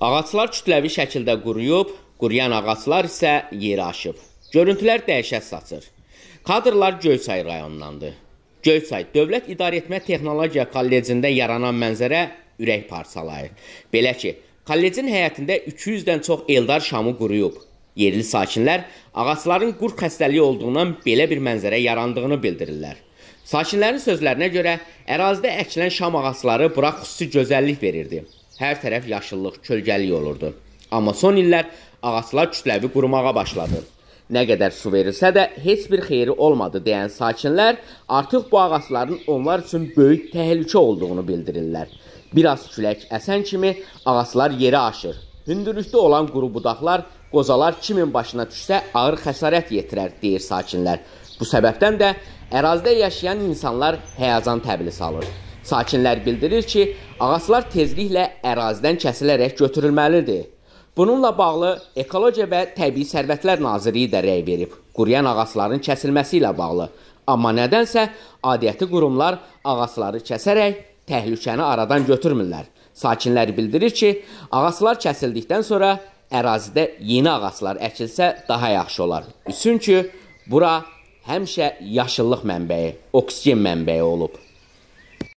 Ağaclar kütləvi şəkildə quruyub, quruyan ağaclar isə yeri aşıb. Görüntülər dəhşət saçır. Kadrlar Göyçay rayonundandır. Göyçay Dövlət İdarəetmə Texnologiya Kollecində yaranan mənzərə ürək parçalayır. Belə ki, kollecin həyətində 200-dən çox Eldar şamı quruyub. Yerli sakinlər ağacların qurd xəstəliyi olduğundan belə bir mənzərə yarandığını bildirirlər. Sakinlərin sözlərinə görə ərazidə əkilən şam ağacları bura xüsusi gözəllik verirdi hər tərəf yaşıllıq, kölgəlik olurdu. Amma son illər ağaclar kütləvi qurumağa başladı. Nə qədər su verilsə də heç bir xeyri olmadı deyən sakinlər artıq bu ağacların onlar üçün böyük təhlükə olduğunu bildirirlər. Bir az külək əsən kimi ağaclar yerə aşır. Hündürlükdə olan quru budaqlar qozalar kimin başına düşsə ağır xəsarət yetirər deyir sakinlər. Bu səbəbdən də ərazidə yaşayan insanlar həyəcan təbili salır. Sakinlər bildirir ki, ağaclar tezliklə ərazidən kəsilərək götürülməlidir. Bununla bağlı Ekologiya və Təbii Sərvətlər Nazirliyi də rəy verib quruyan ağacların kəsilməsi ilə bağlı. Amma nədənsə adiyyəti qurumlar ağacları kəsərək təhlükəni aradan götürmürlər. Sakinlər bildirir ki, ağaclar kəsildikdən sonra ərazidə yeni ağaclar əkilsə daha yaxşı olar. Çünki bura həmişə yaşıllıq mənbəyi, oksigen mənbəyi olub.